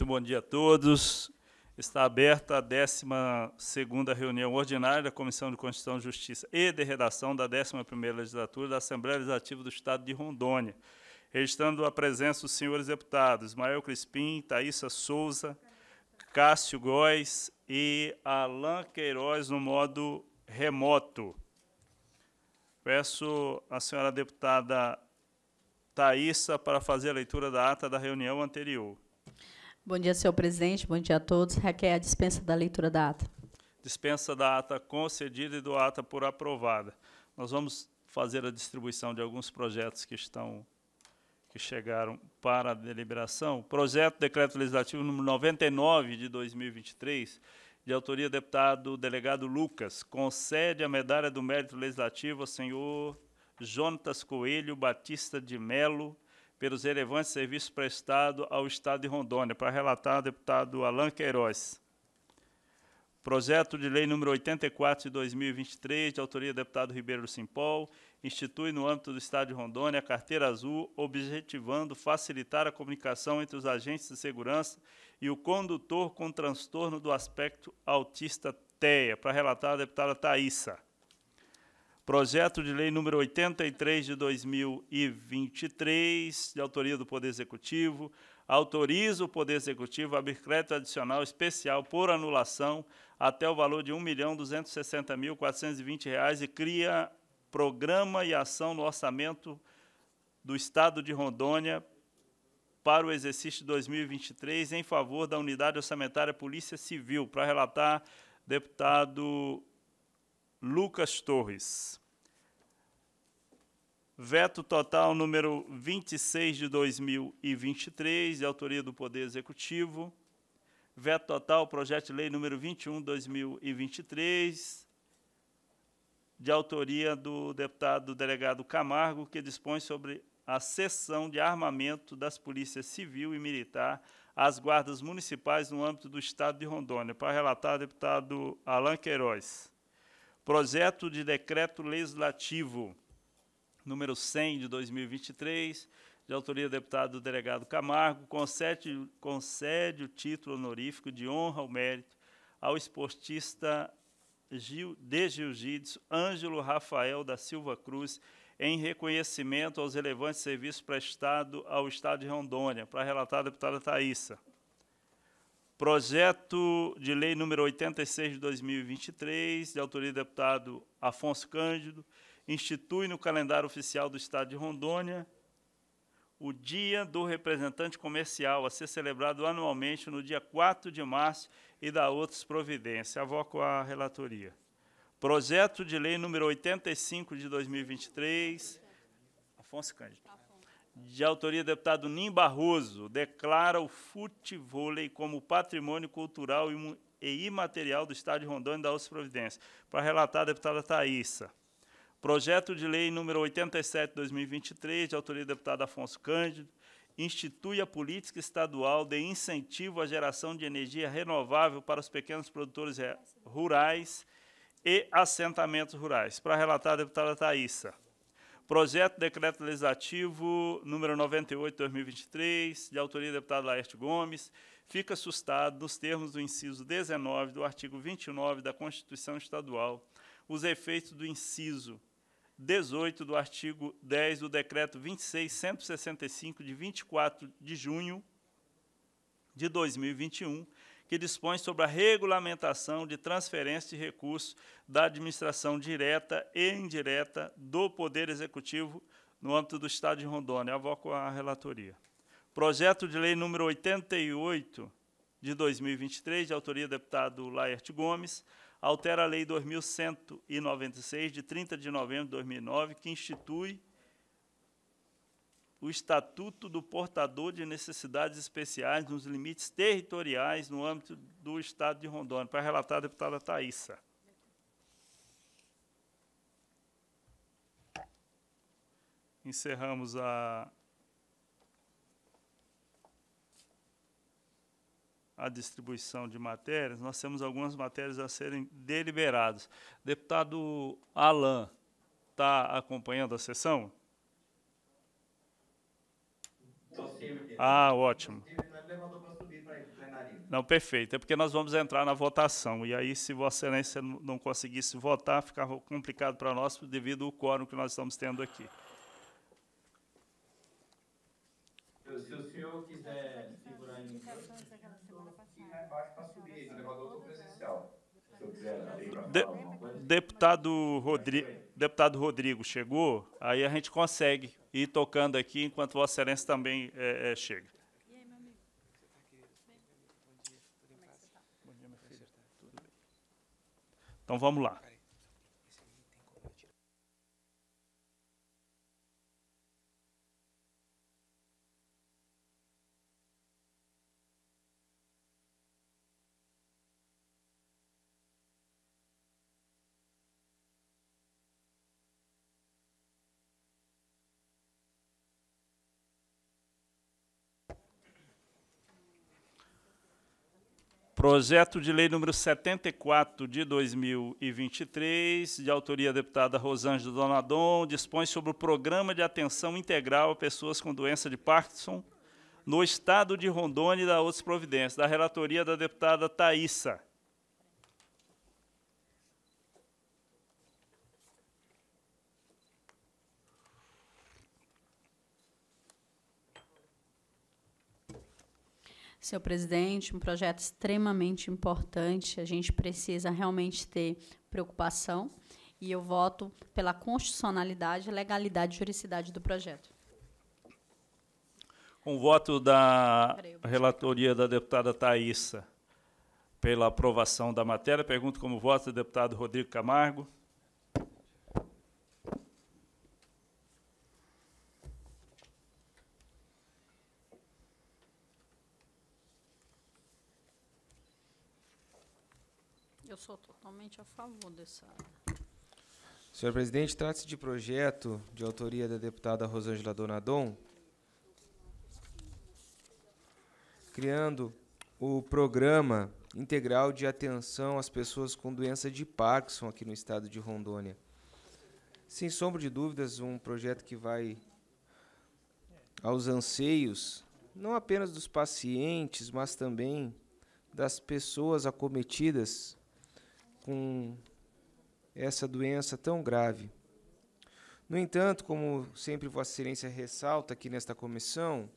Muito bom dia a todos. Está aberta a 12 reunião ordinária da Comissão de Constituição, Justiça e de Redação da 11 Legislatura da Assembleia Legislativa do Estado de Rondônia. Registrando a presença dos senhores deputados Ismael Crispim, Thaisa Souza, Cássio Góes e Alain Queiroz no modo remoto. Peço à senhora deputada Thaisa para fazer a leitura da ata da reunião anterior. Bom dia, senhor presidente. Bom dia a todos. Requer a dispensa da leitura da ata. Dispensa da ata concedida e do ata por aprovada. Nós vamos fazer a distribuição de alguns projetos que estão que chegaram para a deliberação. Projeto de Decreto Legislativo número 99 de 2023, de autoria do deputado delegado Lucas, concede a medalha do mérito legislativo ao senhor Jonatas Coelho Batista de Melo pelos relevantes serviços prestados ao Estado de Rondônia, para relatar o deputado Alain Queiroz. Projeto de Lei número 84 de 2023, de autoria do deputado Ribeiro Simpol, institui no âmbito do Estado de Rondônia a Carteira Azul, objetivando facilitar a comunicação entre os agentes de segurança e o condutor com transtorno do aspecto autista TEA. Para relatar, a deputada Thaisa. Projeto de Lei número 83 de 2023, de autoria do Poder Executivo, autoriza o Poder Executivo a abrir crédito adicional especial por anulação até o valor de R$ 1.260.420 e cria programa e ação no orçamento do Estado de Rondônia para o exercício de 2023 em favor da Unidade Orçamentária Polícia Civil. Para relatar, deputado Lucas Torres. Veto total número 26 de 2023, de autoria do Poder Executivo. Veto total, projeto de lei número 21 de 2023, de autoria do deputado delegado Camargo, que dispõe sobre a cessão de armamento das polícias civil e militar às guardas municipais no âmbito do Estado de Rondônia. Para relatar, deputado Alain Queiroz. Projeto de Decreto Legislativo número 100 de 2023, de autoria do deputado delegado Camargo, concede, concede o título honorífico de honra ao mérito ao esportista Gil, de Jiu-Jitsu Ângelo Rafael da Silva Cruz, em reconhecimento aos relevantes serviços prestados ao Estado de Rondônia. Para relatar a deputada Thaisa. Projeto de lei número 86 de 2023, de autoria do deputado Afonso Cândido, institui no calendário oficial do Estado de Rondônia o Dia do Representante Comercial, a ser celebrado anualmente no dia 4 de março e da outras providências. Avoco a relatoria. Projeto de lei número 85 de 2023. Afonso Cândido de autoria do deputado Nim Barroso, declara o futevôlei como patrimônio cultural e imaterial do Estado de Rondônia da Alça Providência. Para relatar, a deputada Thaísa. Projeto de Lei número 87/2023, de autoria do deputado Afonso Cândido, institui a política estadual de incentivo à geração de energia renovável para os pequenos produtores eh, rurais e assentamentos rurais. Para relatar, a deputada Thaísa. Projeto de Decreto Legislativo número 98, 2023, de autoria do deputado Laerte Gomes, fica assustado, nos termos do inciso 19 do artigo 29 da Constituição Estadual, os efeitos do inciso 18 do artigo 10 do Decreto 26.165, de 24 de junho de 2021, que dispõe sobre a regulamentação de transferência de recursos da administração direta e indireta do Poder Executivo no âmbito do Estado de Rondônia. avoco a relatoria. Projeto de Lei número 88 de 2023, de autoria do deputado Laerte Gomes, altera a Lei 2196, de 30 de novembro de 2009, que institui o Estatuto do Portador de Necessidades Especiais nos limites territoriais no âmbito do Estado de Rondônia. Para relatar a deputada Thaisa. Encerramos a, a distribuição de matérias. Nós temos algumas matérias a serem deliberadas. Deputado Alain está acompanhando a sessão? Ah, ótimo. Não, perfeito. É porque nós vamos entrar na votação. E aí, se Vossa Excelência não conseguisse votar, ficava complicado para nós devido ao quórum que nós estamos tendo aqui. Se o senhor quiser segurar em. deputado, Rodrigo, deputado Rodrigo chegou, aí a gente consegue ir tocando aqui enquanto Vossa Excelência também eh, eh, é, é, chega. Tá? Então vamos lá. Projeto de lei número 74 de 2023, de autoria da deputada Rosângela Donadon, dispõe sobre o programa de atenção integral a pessoas com doença de Parkinson no estado de Rondônia e da outras providências, da relatoria da deputada Thaisa. seu presidente, um projeto extremamente importante. A gente precisa realmente ter preocupação e eu voto pela constitucionalidade, legalidade e juridicidade do projeto. Com o voto da relatoria da deputada Thaisa pela aprovação da matéria, pergunto como voto o deputado Rodrigo Camargo. sou totalmente a favor dessa. Senhor presidente, trata-se de projeto de autoria da deputada Rosângela Donadon, criando o programa integral de atenção às pessoas com doença de Parkinson aqui no estado de Rondônia. Sem sombra de dúvidas, um projeto que vai aos anseios não apenas dos pacientes, mas também das pessoas acometidas com essa doença tão grave. No entanto, como sempre Vossa Excelência ressalta aqui nesta comissão,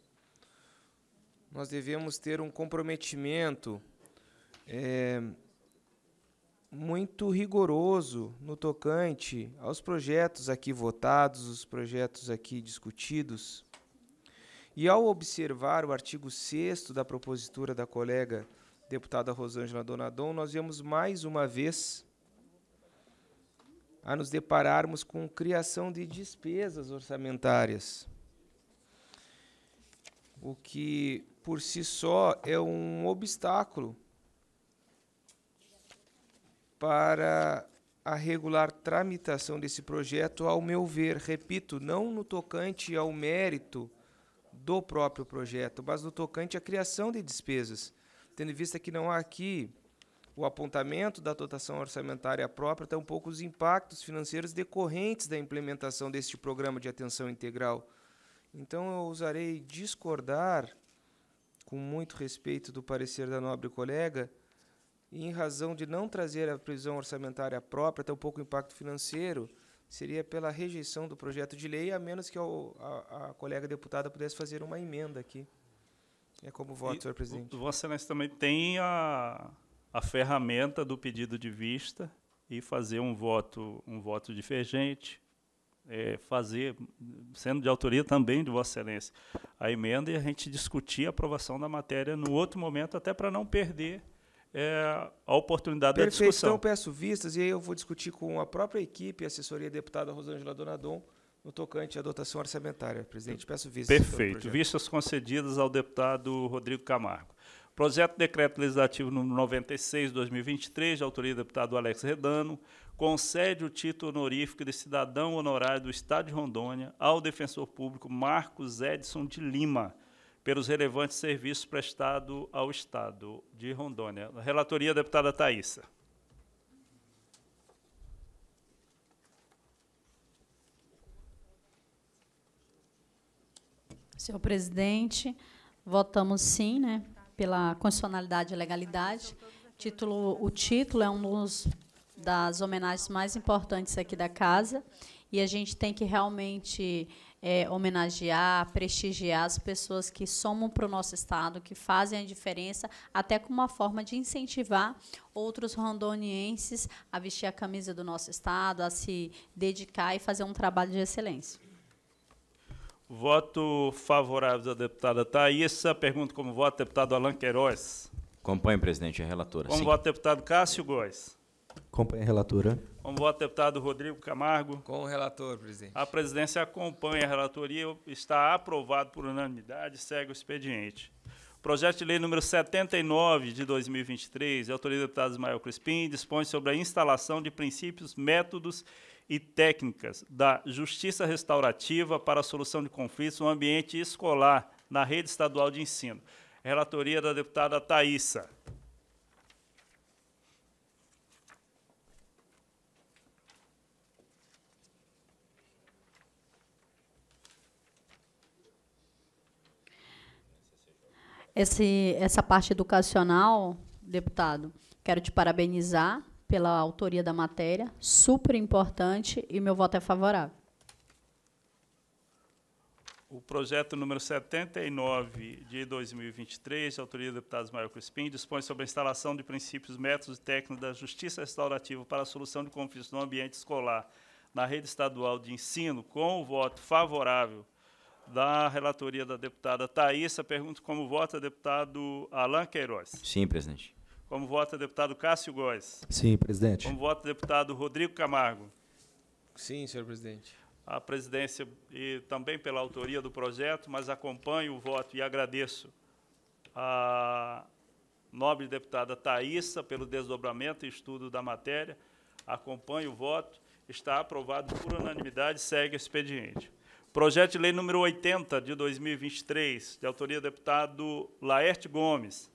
nós devemos ter um comprometimento é, muito rigoroso no tocante aos projetos aqui votados, os projetos aqui discutidos. E ao observar o artigo 6 da propositura da colega deputada Rosângela Donadon, nós viemos mais uma vez a nos depararmos com criação de despesas orçamentárias, o que por si só é um obstáculo para a regular tramitação desse projeto, ao meu ver, repito, não no tocante ao mérito do próprio projeto, mas no tocante à criação de despesas tendo em vista que não há aqui o apontamento da dotação orçamentária própria, tampouco os impactos financeiros decorrentes da implementação deste programa de atenção integral. Então, eu ousarei discordar, com muito respeito do parecer da nobre colega, em razão de não trazer a previsão orçamentária própria, tampouco o impacto financeiro, seria pela rejeição do projeto de lei, a menos que a, a, a colega deputada pudesse fazer uma emenda aqui. É como voto, senhor presidente. Vossa Excelência também tem a, a ferramenta do pedido de vista e fazer um voto, um voto divergente, é, fazer, sendo de autoria também de Vossa Excelência, a emenda e a gente discutir a aprovação da matéria no outro momento, até para não perder é, a oportunidade Perfeito. da discussão. Então, peço vistas e aí eu vou discutir com a própria equipe, assessoria deputada Rosângela Donadon, no tocante à dotação orçamentária. Presidente, peço vistas. Perfeito. Vistas concedidas ao deputado Rodrigo Camargo. Projeto de Decreto Legislativo nº 96, 2023, de autoria do deputado Alex Redano, concede o título honorífico de cidadão honorário do Estado de Rondônia ao defensor público Marcos Edson de Lima, pelos relevantes serviços prestados ao Estado de Rondônia. Relatoria, deputada Thaisa. Senhor presidente, votamos sim, né, pela constitucionalidade e legalidade. Título, o título é um dos das homenagens mais importantes aqui da casa e a gente tem que realmente é, homenagear, prestigiar as pessoas que somam para o nosso estado, que fazem a diferença, até como uma forma de incentivar outros rondonienses a vestir a camisa do nosso estado, a se dedicar e fazer um trabalho de excelência. Voto favorável da deputada Thaisa. Pergunto como voto deputado Alan Queiroz. Acompanhe, presidente, a relatora. Como Sim. voto deputado Cássio Góes. Acompanhe a relatora. Como voto deputado Rodrigo Camargo. Com o relator, presidente. A presidência acompanha a relatoria. Está aprovado por unanimidade. Segue o expediente. Projeto de lei número 79 de 2023, de autoria do deputado Ismael Crispim, dispõe sobre a instalação de princípios, métodos e e técnicas da justiça restaurativa para a solução de conflitos no ambiente escolar na rede estadual de ensino. Relatoria da deputada Thaisa. Esse, essa parte educacional, deputado, quero te parabenizar pela autoria da matéria, super importante, e meu voto é favorável. O projeto número 79 de 2023, de autoria do deputado Ismael Crispim, dispõe sobre a instalação de princípios, métodos e técnicos da justiça restaurativa para a solução de conflitos no ambiente escolar na rede estadual de ensino, com o voto favorável da relatoria da deputada Thaisa. Pergunto como vota deputado Alain Queiroz. Sim, presidente. Como vota deputado Cássio Góes? Sim, presidente. Como vota deputado Rodrigo Camargo? Sim, senhor presidente. A presidência, e também pela autoria do projeto, mas acompanho o voto e agradeço a nobre deputada Thaísa pelo desdobramento e estudo da matéria. Acompanho o voto. Está aprovado por unanimidade. Segue o expediente. Projeto de lei número 80 de 2023, de autoria do deputado Laerte Gomes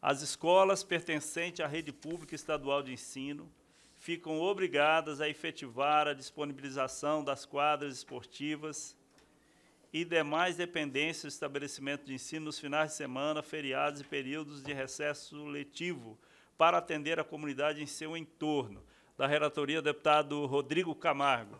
as escolas pertencentes à rede pública estadual de ensino ficam obrigadas a efetivar a disponibilização das quadras esportivas e demais dependências do estabelecimento de ensino nos finais de semana, feriados e períodos de recesso letivo, para atender a comunidade em seu entorno. Da relatoria, deputado Rodrigo Camargo.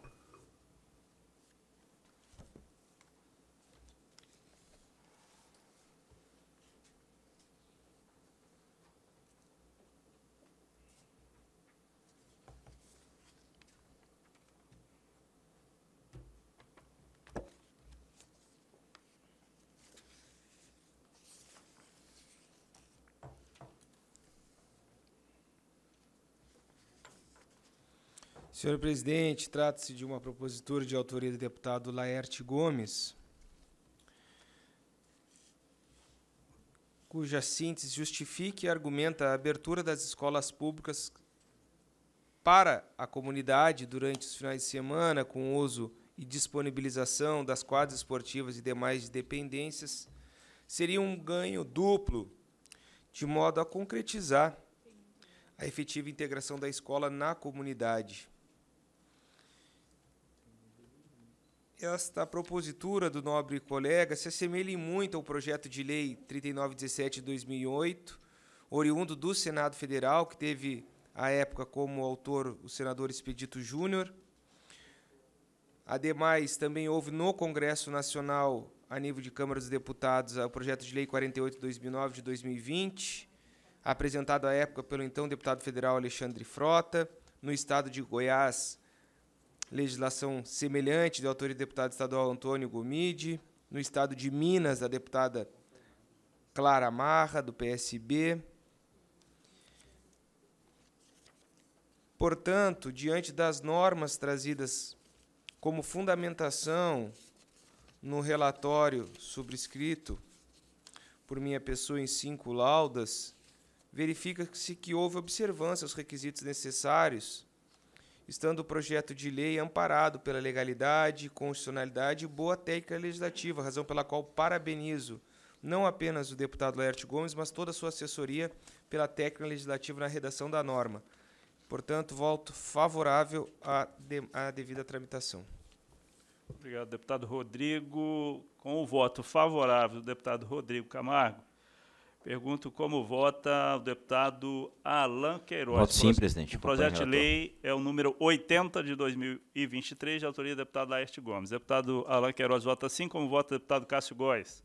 Senhor presidente, trata-se de uma propositura de autoria do deputado Laerte Gomes, cuja síntese justifica e argumenta a abertura das escolas públicas para a comunidade durante os finais de semana, com uso e disponibilização das quadras esportivas e demais dependências, seria um ganho duplo, de modo a concretizar a efetiva integração da escola na comunidade. esta propositura do nobre colega se assemelha muito ao projeto de lei 3917 de 2008, oriundo do Senado Federal, que teve à época como autor o senador Expedito Júnior. Ademais, também houve no Congresso Nacional, a nível de Câmara dos Deputados, o projeto de lei 48 2009 de 2020, apresentado à época pelo então deputado federal Alexandre Frota, no estado de Goiás, legislação semelhante do autor do deputado estadual Antônio Gomide, no estado de Minas, da deputada Clara Marra, do PSB. Portanto, diante das normas trazidas como fundamentação no relatório subscrito por minha pessoa em cinco laudas, verifica-se que houve observância aos requisitos necessários estando o projeto de lei amparado pela legalidade, constitucionalidade e boa técnica legislativa, razão pela qual parabenizo não apenas o deputado Laerte Gomes, mas toda a sua assessoria pela técnica legislativa na redação da norma. Portanto, volto favorável à, de, à devida tramitação. Obrigado, deputado Rodrigo. Com o voto favorável do deputado Rodrigo Camargo, Pergunto como vota o deputado Alain Queiroz. Voto sim, presidente. O projeto de lei é o número 80 de 2023, de autoria do deputado Laerte Gomes. Deputado Alain Queiroz vota sim, como vota o deputado Cássio Góes.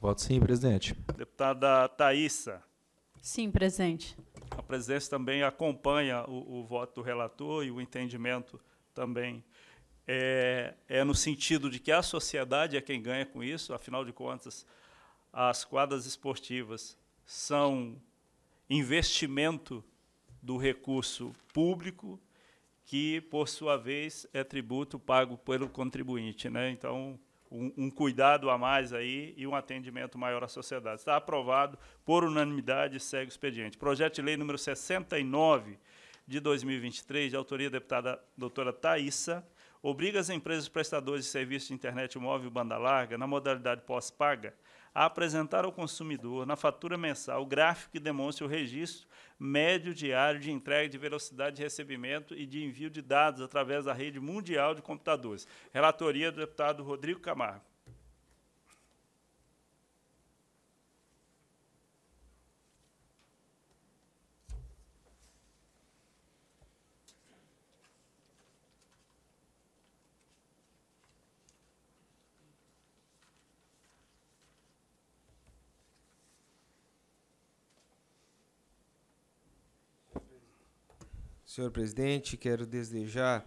Voto sim, presidente. Deputada Thaísa. Sim, presidente. A presidência também acompanha o, o voto do relator e o entendimento também é, é no sentido de que a sociedade é quem ganha com isso, afinal de contas, as quadras esportivas são investimento do recurso público, que, por sua vez, é tributo pago pelo contribuinte. Né? Então, um, um cuidado a mais aí e um atendimento maior à sociedade. Está aprovado por unanimidade e segue o expediente. Projeto de lei número 69 de 2023, de autoria da deputada doutora Thaisa, obriga as empresas prestadoras de serviços de internet móvel banda larga, na modalidade pós-paga, a apresentar ao consumidor na fatura mensal o gráfico que demonstre o registro médio diário de entrega de velocidade de recebimento e de envio de dados através da rede mundial de computadores. Relatoria do deputado Rodrigo Camargo. Senhor presidente, quero desejar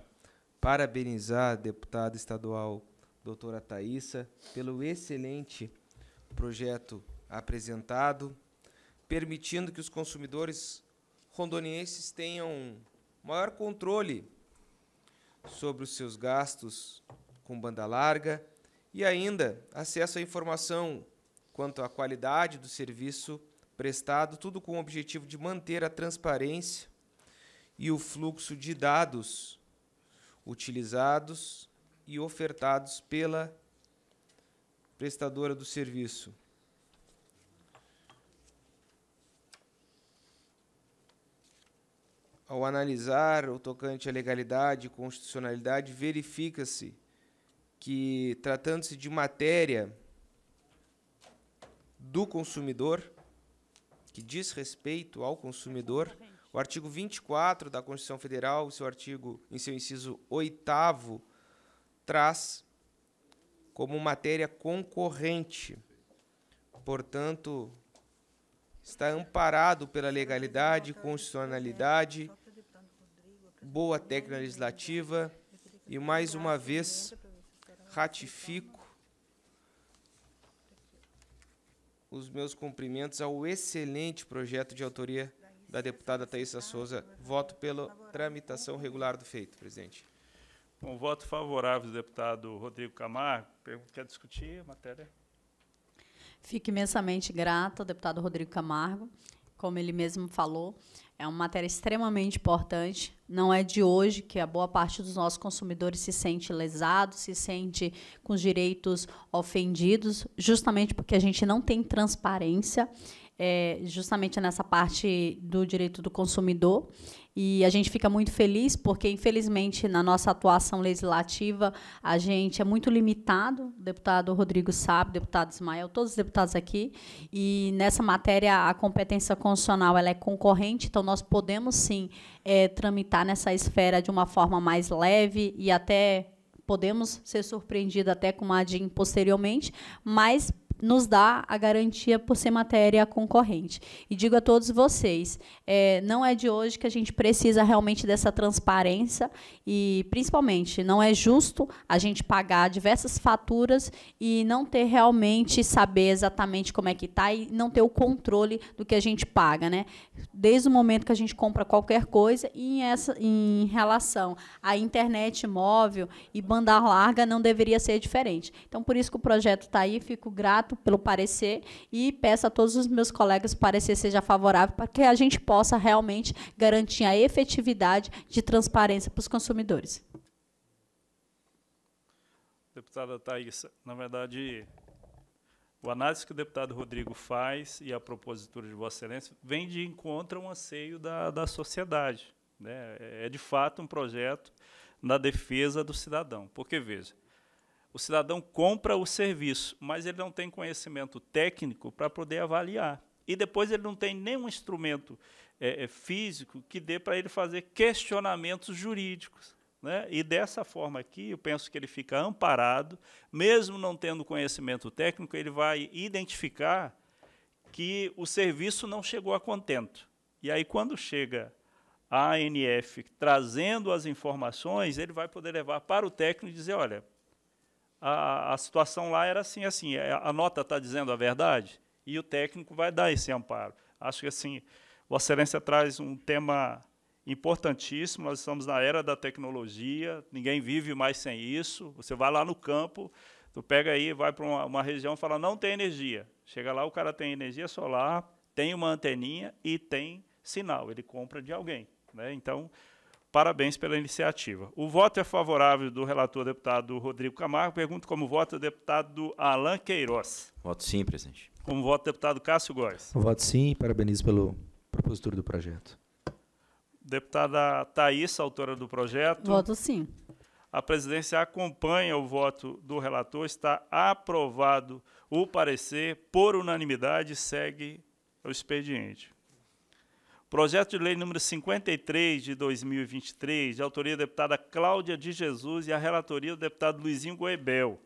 parabenizar a deputada estadual doutora Thaisa pelo excelente projeto apresentado, permitindo que os consumidores rondonienses tenham maior controle sobre os seus gastos com banda larga e ainda acesso à informação quanto à qualidade do serviço prestado, tudo com o objetivo de manter a transparência e o fluxo de dados utilizados e ofertados pela prestadora do serviço. Ao analisar o tocante à legalidade e constitucionalidade, verifica-se que, tratando-se de matéria do consumidor, que diz respeito ao consumidor, o artigo 24 da Constituição Federal, seu artigo, em seu inciso 8 traz como matéria concorrente. Portanto, está amparado pela legalidade, constitucionalidade, boa técnica legislativa e mais uma vez ratifico os meus cumprimentos ao excelente projeto de autoria da deputada Thaisa Souza. Voto pela tramitação regular do feito, presidente. Um voto favorável do deputado Rodrigo Camargo. Quer discutir a matéria? Fico imensamente grata ao deputado Rodrigo Camargo. Como ele mesmo falou, é uma matéria extremamente importante. Não é de hoje que a boa parte dos nossos consumidores se sente lesado, se sente com os direitos ofendidos, justamente porque a gente não tem transparência é, justamente nessa parte do direito do consumidor. E a gente fica muito feliz porque, infelizmente, na nossa atuação legislativa, a gente é muito limitado, deputado Rodrigo Sábio, deputado Ismael, todos os deputados aqui, e nessa matéria a competência constitucional ela é concorrente, então nós podemos sim é, tramitar nessa esfera de uma forma mais leve e até podemos ser surpreendidos até com uma DIN posteriormente, mas nos dá a garantia por ser matéria concorrente. E digo a todos vocês, é, não é de hoje que a gente precisa realmente dessa transparência e, principalmente, não é justo a gente pagar diversas faturas e não ter realmente saber exatamente como é que está e não ter o controle do que a gente paga, né? Desde o momento que a gente compra qualquer coisa e em, essa, em relação à internet móvel e banda larga não deveria ser diferente. Então, por isso que o projeto está aí, fico grato pelo parecer e peço a todos os meus colegas que o parecer seja favorável para que a gente possa realmente garantir a efetividade de transparência para os consumidores. Deputada Thais, na verdade, o análise que o deputado Rodrigo faz e a propositura de Vossa Excelência vem de encontro a um anseio da, da sociedade. Né? É, é de fato, um projeto na defesa do cidadão. Porque, veja, o cidadão compra o serviço, mas ele não tem conhecimento técnico para poder avaliar. E depois ele não tem nenhum instrumento é, é, físico que dê para ele fazer questionamentos jurídicos. Né? E dessa forma aqui, eu penso que ele fica amparado, mesmo não tendo conhecimento técnico, ele vai identificar que o serviço não chegou a contento. E aí, quando chega a ANF trazendo as informações, ele vai poder levar para o técnico e dizer: olha, a, a situação lá era assim, assim, é, a nota está dizendo a verdade e o técnico vai dar esse amparo. Acho que assim, Vossa Excelência traz um tema importantíssimo. Nós estamos na era da tecnologia, ninguém vive mais sem isso. Você vai lá no campo, tu pega aí, vai para uma, uma, região e fala, não tem energia. Chega lá, o cara tem energia solar, tem uma anteninha e tem sinal, ele compra de alguém. Né? Então, Parabéns pela iniciativa. O voto é favorável do relator deputado Rodrigo Camargo. Pergunto como vota o deputado Alain Queiroz. Voto sim, presidente. Como vota o deputado Cássio Góes. Voto sim, parabenizo pelo propositura do projeto. Deputada Thaís, autora do projeto. Voto sim. A presidência acompanha o voto do relator. Está aprovado o parecer por unanimidade. Segue o expediente. Projeto de lei número 53 de 2023, de autoria da deputada Cláudia de Jesus e a relatoria do deputado Luizinho Goebel.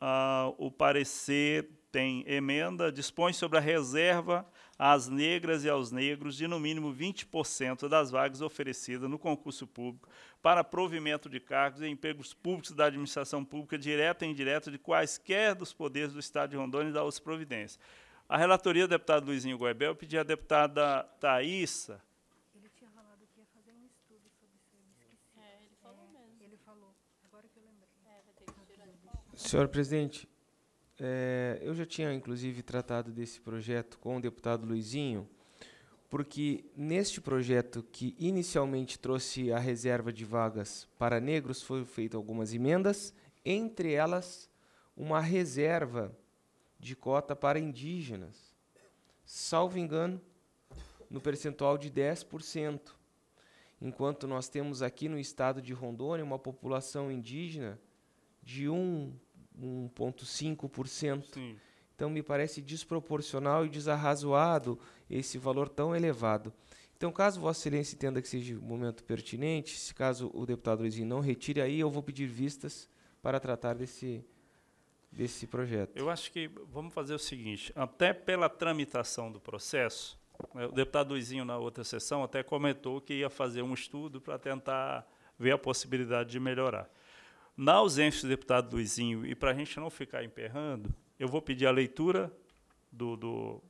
Ah, o parecer tem emenda, dispõe sobre a reserva às negras e aos negros de no mínimo 20% das vagas oferecidas no concurso público para provimento de cargos e empregos públicos da administração pública direta e indireta de quaisquer dos poderes do Estado de Rondônia e da providências. providência. A relatoria, do deputado Luizinho Goebel, pedia à deputada Thaísa. Ele tinha falado que ia fazer um estudo sobre isso, eu esqueci. É, ele falou é, mesmo. Ele falou, agora que eu lembrei. É, vai ter que tá tirar de Senhor presidente, é, eu já tinha, inclusive, tratado desse projeto com o deputado Luizinho, porque neste projeto que inicialmente trouxe a reserva de vagas para negros, foram feitas algumas emendas, entre elas uma reserva de cota para indígenas, salvo engano, no percentual de 10%, enquanto nós temos aqui no estado de Rondônia uma população indígena de 1,5%. Então, me parece desproporcional e desarrazoado esse valor tão elevado. Então, caso Vossa Excelência entenda que seja momento pertinente, se caso o deputado Luizinho não retire aí, eu vou pedir vistas para tratar desse, desse projeto. Eu acho que vamos fazer o seguinte, até pela tramitação do processo, né, o deputado Luizinho, na outra sessão, até comentou que ia fazer um estudo para tentar ver a possibilidade de melhorar. Na ausência do deputado Luizinho, e para a gente não ficar emperrando, eu vou pedir a leitura do, do,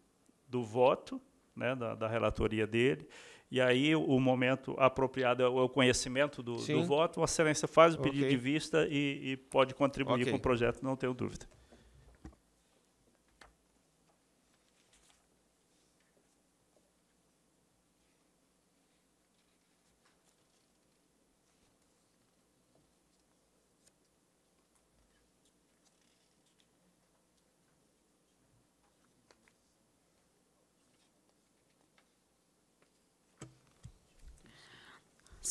do voto né, da, da relatoria dele e aí o momento apropriado é o é conhecimento do, do voto. a Excelência faz o pedido okay. de vista e, e pode contribuir okay. com o projeto, não tenho dúvida.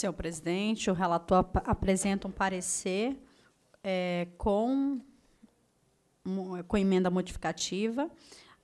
Senhor presidente, o relator ap apresenta um parecer é, com, com emenda modificativa,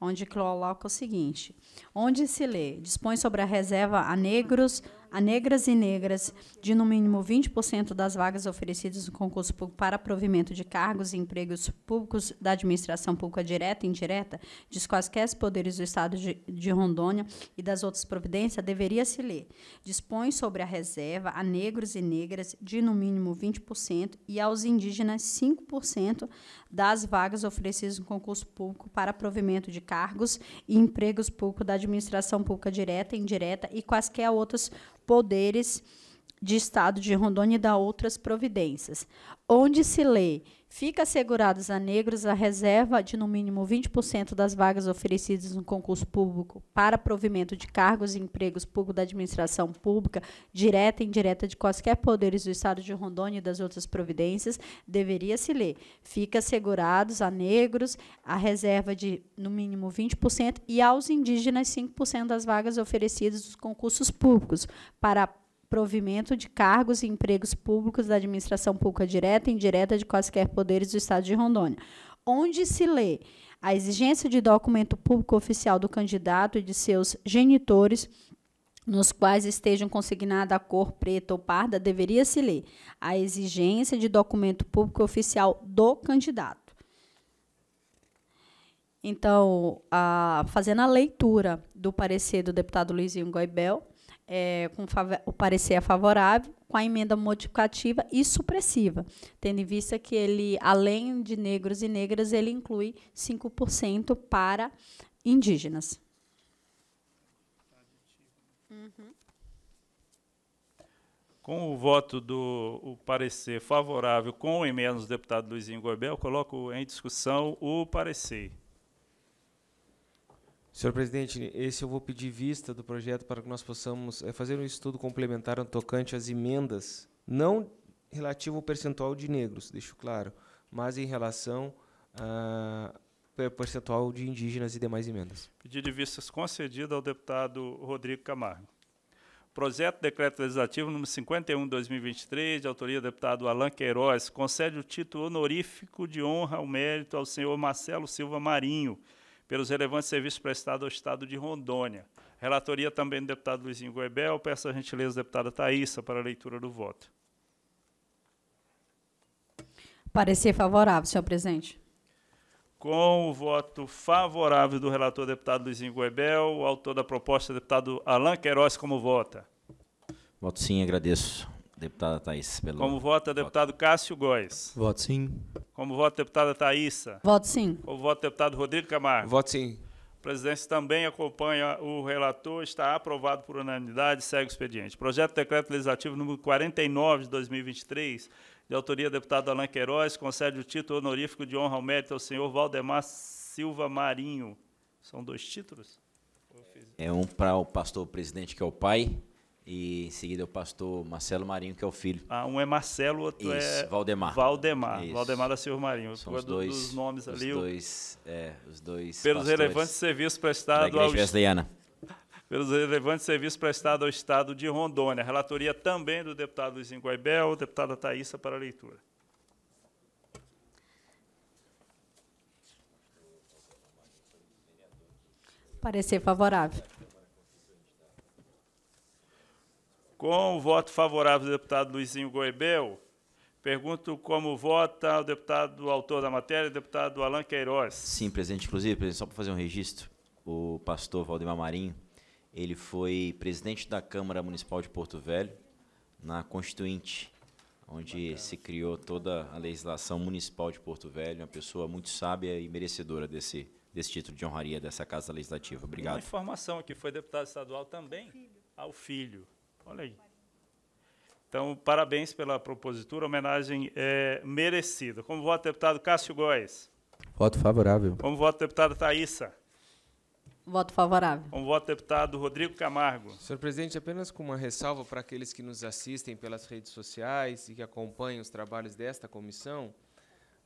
onde coloca o seguinte: onde se lê, dispõe sobre a reserva a negros a negras e negras de no mínimo 20% das vagas oferecidas no concurso público para provimento de cargos e empregos públicos da administração pública direta e indireta, de quaisquer poderes do Estado de, de Rondônia e das outras providências, deveria se ler. Dispõe sobre a reserva a negros e negras de no mínimo 20% e aos indígenas 5% das vagas oferecidas no concurso público para provimento de cargos e empregos públicos da administração pública direta e indireta e quaisquer outras poderes de Estado de Rondônia e da outras providências, onde se lê: fica assegurados a negros a reserva de no mínimo 20% das vagas oferecidas no concurso público para provimento de cargos e empregos públicos da administração pública, direta e indireta de quaisquer poderes do Estado de Rondônia e das outras providências, deveria se ler: fica assegurados a negros a reserva de no mínimo 20% e aos indígenas 5% das vagas oferecidas nos concursos públicos para provimento de cargos e empregos públicos da administração pública direta e indireta de quaisquer poderes do Estado de Rondônia, onde se lê a exigência de documento público oficial do candidato e de seus genitores nos quais estejam consignada a cor preta ou parda, deveria se ler a exigência de documento público oficial do candidato. Então, a, fazendo a leitura do parecer do deputado Luizinho Goibel, é, com o parecer é favorável, com a emenda modificativa e supressiva, tendo em vista que ele, além de negros e negras, ele inclui 5% para indígenas. Uhum. Com o voto do o parecer favorável com a emenda do deputado Luizinho Goebel, coloco em discussão o parecer. Senhor presidente, esse eu vou pedir vista do projeto para que nós possamos eh, fazer um estudo complementar no tocante às emendas, não relativo ao percentual de negros, deixo claro, mas em relação ao eh, percentual de indígenas e demais emendas. Pedido de vistas concedido ao deputado Rodrigo Camargo. Projeto de Decreto Legislativo número 51 de 2023, de autoria do deputado Alain Queiroz, concede o título honorífico de honra ao mérito ao senhor Marcelo Silva Marinho, pelos relevantes serviços prestados ao Estado de Rondônia. Relatoria também do deputado Luizinho Goebel. Peço a gentileza da deputada Thaísa para a leitura do voto. Parecer favorável, senhor presidente. Com o voto favorável do relator deputado Luizinho Goebel, o autor da proposta, deputado Alain Queiroz, como vota? Voto sim, agradeço. Deputada Thaís pelo. Como vota deputado Cássio Góes? Voto sim. Como vota deputada Thaísa? Voto sim. Como vota deputado Rodrigo Camargo? Voto sim. A presidência também acompanha o relator, está aprovado por unanimidade, segue o expediente. Projeto de Decreto Legislativo número 49 de 2023, de autoria do deputado Alain Queiroz, concede o título honorífico de honra ao mérito ao senhor Valdemar Silva Marinho. São dois títulos? É um para o pastor presidente, que é o pai, e em seguida o pastor Marcelo Marinho, que é o filho. Ah, um é Marcelo, outro é Isso, é Valdemar. Valdemar, Isso. Valdemar da Silva Marinho. São os dois, dos nomes os ali. Dois, é, os dois Pelos relevantes serviços prestados ao Wesleyana. Pelos relevantes serviços prestados ao Estado de Rondônia. Relatoria também do deputado Luizinho Guaibel, deputada Thaísa para a leitura. Parecer favorável. Com o voto favorável do deputado Luizinho Goebel, pergunto como vota o deputado autor da matéria, o deputado Alain Queiroz. Sim, presidente. Inclusive, presidente, só para fazer um registro, o pastor Valdemar Marinho, ele foi presidente da Câmara Municipal de Porto Velho, na Constituinte, onde Bacana. se criou toda a legislação municipal de Porto Velho. Uma pessoa muito sábia e merecedora desse, desse título de honraria dessa Casa Legislativa. Obrigado. uma informação que foi deputado estadual também filho. ao filho. Olha aí. Então, parabéns pela propositura, homenagem é, merecida. Como voto, deputado Cássio Góes? Voto favorável. Como voto, deputada Thaísa? Voto favorável. Como voto, deputado Rodrigo Camargo. Senhor presidente, apenas com uma ressalva para aqueles que nos assistem pelas redes sociais e que acompanham os trabalhos desta comissão.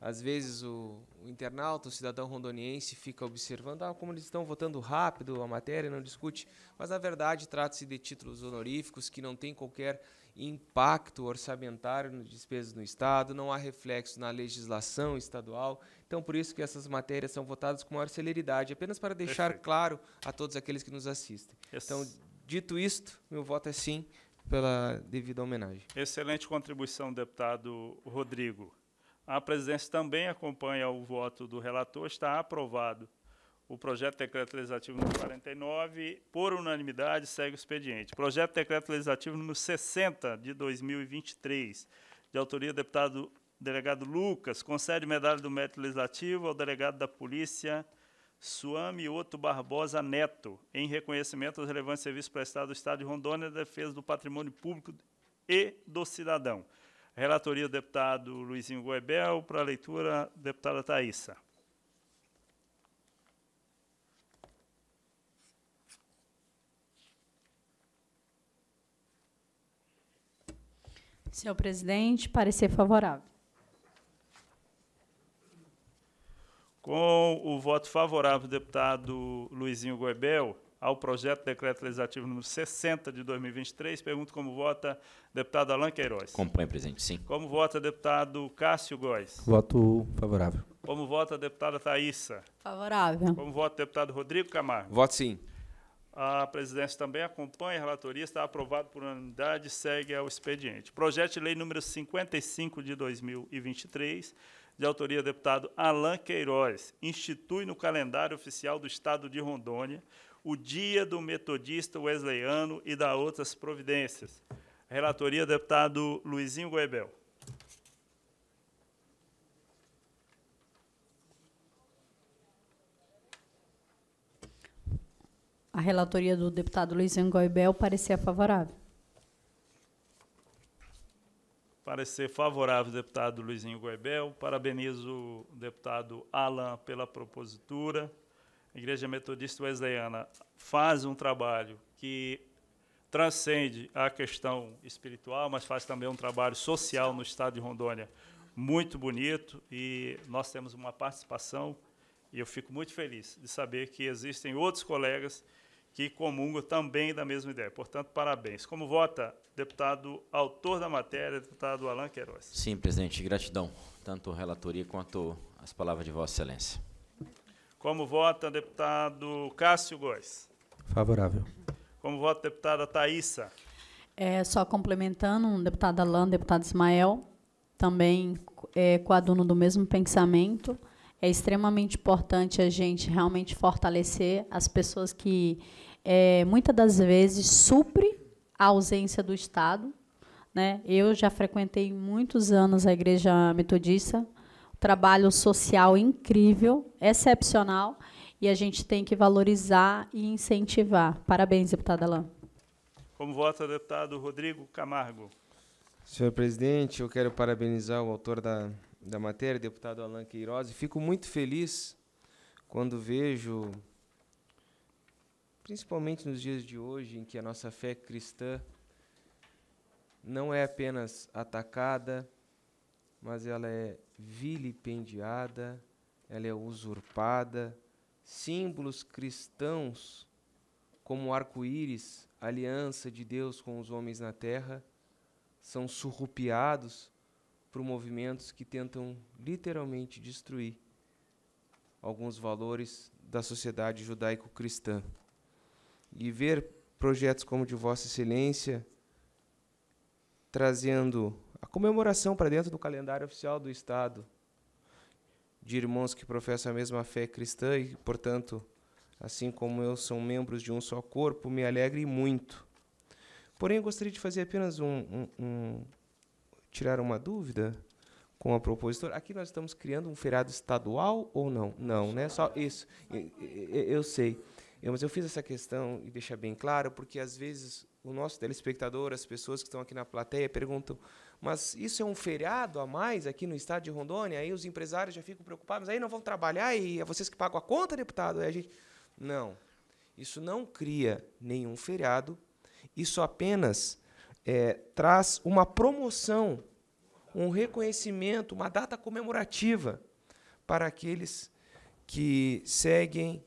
Às vezes o, o, internauta, o cidadão rondoniense fica observando, ah, como eles estão votando rápido a matéria, não discute. Mas na verdade trata-se de títulos honoríficos que não têm qualquer impacto orçamentário nas despesas no Estado, não há reflexo na legislação estadual. Então por isso que essas matérias são votadas com maior celeridade, apenas para deixar Perfeito. claro a todos aqueles que nos assistem. Yes. Então, dito isto, meu voto é sim pela devida homenagem. Excelente contribuição, deputado Rodrigo. A presidência também acompanha o voto do relator. Está aprovado o projeto de decreto legislativo número 49, por unanimidade, segue o expediente. Projeto de decreto legislativo número 60 de 2023, de autoria do deputado delegado Lucas, concede medalha do mérito legislativo ao delegado da Polícia Suame Otto Barbosa Neto, em reconhecimento aos relevantes serviços prestados ao Estado de Rondônia na defesa do patrimônio público e do cidadão. Relatoria, deputado Luizinho Goebel. Para leitura, deputada Thaisa. Senhor presidente, parecer favorável. Com o voto favorável do deputado Luizinho Goebel, ao projeto de decreto legislativo número 60 de 2023. Pergunto como vota deputado Alain Queiroz. Acompanhe, presidente, sim. Como vota deputado Cássio Góes? Voto favorável. Como vota deputada Thaísa? Favorável. Como vota deputado Rodrigo Camargo? Voto sim. A presidência também acompanha a relatoria, está aprovado por unanimidade, segue ao expediente. Projeto de lei número 55 de 2023, de autoria do deputado Alain Queiroz, institui no calendário oficial do Estado de Rondônia o Dia do Metodista Wesleyano e da Outras Providências. Relatoria, deputado Luizinho Goebel. A relatoria do deputado Luizinho Goebel parecer favorável. Parecer favorável, deputado Luizinho Goebel. Parabenizo o deputado Alan pela propositura a Igreja Metodista Wesleyana faz um trabalho que transcende a questão espiritual, mas faz também um trabalho social no estado de Rondônia muito bonito e nós temos uma participação e eu fico muito feliz de saber que existem outros colegas que comungam também da mesma ideia. Portanto, parabéns. Como vota, deputado autor da matéria, deputado Alain Queiroz? Sim, presidente, gratidão, tanto à relatoria quanto as palavras de Vossa Excelência. Como vota deputado Cássio Góes? Favorável. Como vota deputada Thaisa? É, só complementando, deputado Alain, deputado Ismael, também é, coaduno do mesmo pensamento. É extremamente importante a gente realmente fortalecer as pessoas que, é, muitas das vezes, supre a ausência do Estado. Né? Eu já frequentei muitos anos a igreja metodista, trabalho social incrível, excepcional, e a gente tem que valorizar e incentivar. Parabéns, deputada Alain. Como vota o deputado Rodrigo Camargo. Senhor presidente, eu quero parabenizar o autor da, da matéria, deputado Alain Queiroz, e fico muito feliz quando vejo, principalmente nos dias de hoje, em que a nossa fé cristã não é apenas atacada, mas ela é vilipendiada, ela é usurpada. Símbolos cristãos, como arco-íris, aliança de Deus com os homens na terra, são surrupiados por movimentos que tentam literalmente destruir alguns valores da sociedade judaico-cristã. E ver projetos como o de Vossa Excelência trazendo a comemoração para dentro do calendário oficial do Estado de irmãos que professam a mesma fé cristã e, portanto, assim como eu, são membros de um só corpo, me alegre muito. Porém, eu gostaria de fazer apenas um, um, um tirar uma dúvida com a propositora. Aqui nós estamos criando um feriado estadual ou não? Não, né? Só isso. Eu, eu, eu sei. Eu, mas eu fiz essa questão e deixar bem claro, porque às vezes o nosso telespectador, as pessoas que estão aqui na plateia perguntam: mas isso é um feriado a mais aqui no estado de Rondônia? Aí os empresários já ficam preocupados, aí não vão trabalhar e é vocês que pagam a conta, deputado? Aí a gente. Não. Isso não cria nenhum feriado, isso apenas é, traz uma promoção, um reconhecimento, uma data comemorativa para aqueles que seguem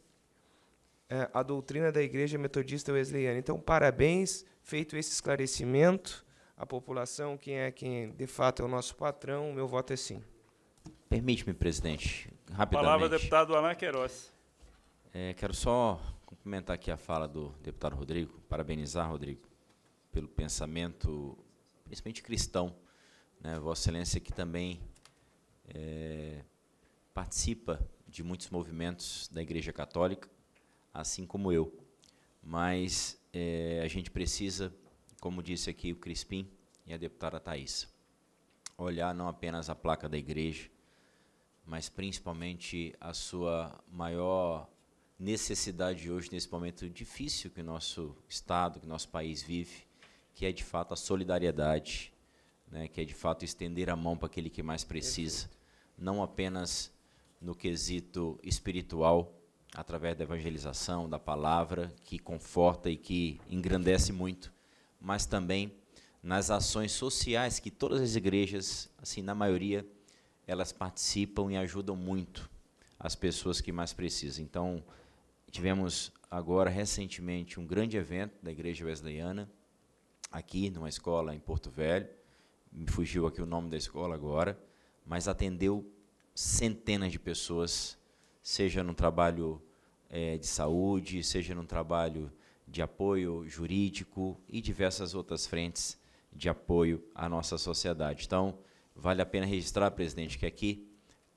é, a doutrina da Igreja Metodista Wesleyana. Então, parabéns, feito esse esclarecimento à população, quem é quem de fato é o nosso patrão, meu voto é sim. Permite-me, presidente, rapidamente. Palavra, deputado Alain Queiroz. É, quero só cumprimentar aqui a fala do deputado Rodrigo, parabenizar, Rodrigo, pelo pensamento, principalmente cristão. Né? Vossa Excelência que também é, participa de muitos movimentos da Igreja Católica, assim como eu. Mas é, a gente precisa, como disse aqui o Crispim e a deputada Thais, olhar não apenas a placa da igreja, mas principalmente a sua maior necessidade hoje, nesse momento difícil que o nosso Estado, que o nosso país vive, que é de fato a solidariedade, né, que é de fato estender a mão para aquele que mais precisa, Perfeito. não apenas no quesito espiritual, através da evangelização, da palavra, que conforta e que engrandece muito, mas também nas ações sociais que todas as igrejas, assim, na maioria, elas participam e ajudam muito as pessoas que mais precisam. Então, tivemos agora recentemente um grande evento da Igreja Wesleyana aqui numa escola em Porto Velho. Me fugiu aqui o nome da escola agora, mas atendeu centenas de pessoas seja num trabalho é, de saúde, seja num trabalho de apoio jurídico e diversas outras frentes de apoio à nossa sociedade. Então, vale a pena registrar, presidente, que aqui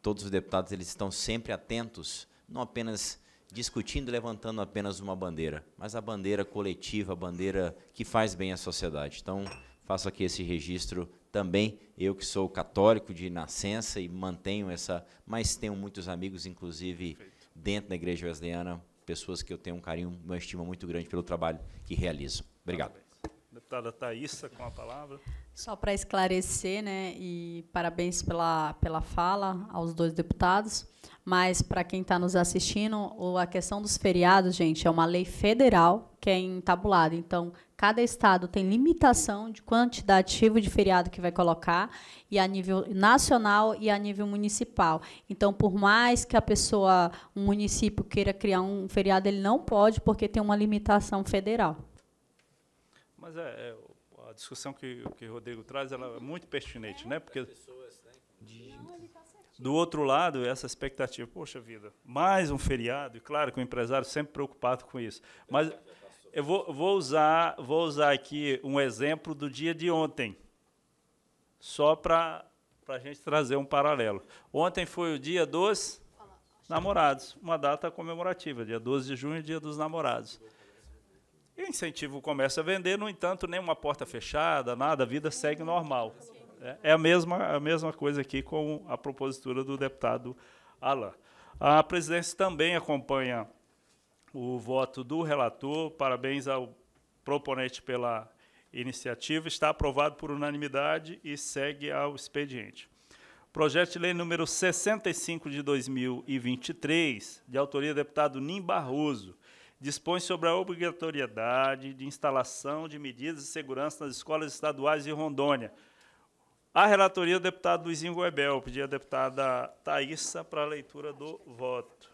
todos os deputados eles estão sempre atentos, não apenas discutindo, levantando apenas uma bandeira, mas a bandeira coletiva, a bandeira que faz bem à sociedade. Então, faço aqui esse registro também eu que sou católico de nascença e mantenho essa, mas tenho muitos amigos, inclusive Perfeito. dentro da igreja wesleyana, pessoas que eu tenho um carinho, uma estima muito grande pelo trabalho que realizo. Obrigado. Parabéns. Deputada Thaisa, com a palavra. Só para esclarecer, né, e parabéns pela, pela fala aos dois deputados mas para quem está nos assistindo, a questão dos feriados, gente, é uma lei federal que é entabulada. Então, cada estado tem limitação de quantitativo de feriado que vai colocar, e a nível nacional e a nível municipal. Então, por mais que a pessoa, um município queira criar um feriado, ele não pode, porque tem uma limitação federal. Mas é, é a discussão que, que o Rodrigo traz ela é muito pertinente, né? Porque as pessoas do outro lado, essa expectativa, poxa vida, mais um feriado, e claro que o empresário sempre preocupado com isso. Mas eu vou, vou, usar, vou usar aqui um exemplo do dia de ontem, só para a gente trazer um paralelo. Ontem foi o dia dos namorados, uma data comemorativa, dia 12 de junho, dia dos namorados. Eu incentivo o comércio a vender, no entanto, nenhuma porta fechada, nada, a vida segue normal. É, é a mesma, é a mesma coisa aqui com a propositura do deputado Alain. A presidência também acompanha o voto do relator. Parabéns ao proponente pela iniciativa. Está aprovado por unanimidade e segue ao expediente. Projeto de lei número 65 de 2023, de autoria do deputado Nim Barroso, dispõe sobre a obrigatoriedade de instalação de medidas de segurança nas escolas estaduais de Rondônia, a relatoria do deputado Luizinho Goebel. Pedi a deputada Thaisa para a leitura do voto.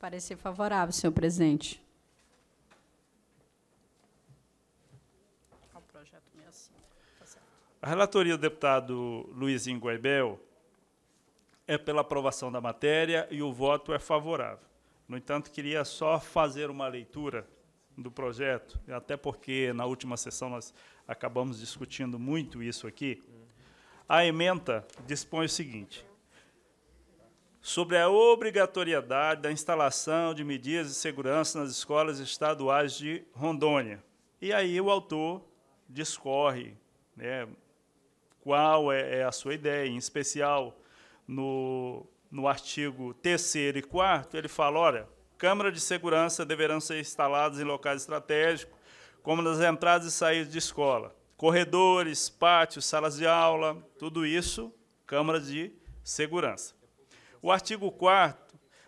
Parecer favorável, senhor presidente. Tá a relatoria do deputado Luizinho Goebel é pela aprovação da matéria e o voto é favorável. No entanto, queria só fazer uma leitura do projeto, até porque na última sessão nós acabamos discutindo muito isso aqui. A emenda dispõe o seguinte: sobre a obrigatoriedade da instalação de medidas de segurança nas escolas estaduais de Rondônia. E aí o autor discorre né, qual é, é a sua ideia, em especial no no artigo 3 e 4, ele fala: olha, câmeras de segurança deverão ser instaladas em locais estratégicos, como nas entradas e saídas de escola, corredores, pátios, salas de aula, tudo isso, câmeras de segurança. O artigo 4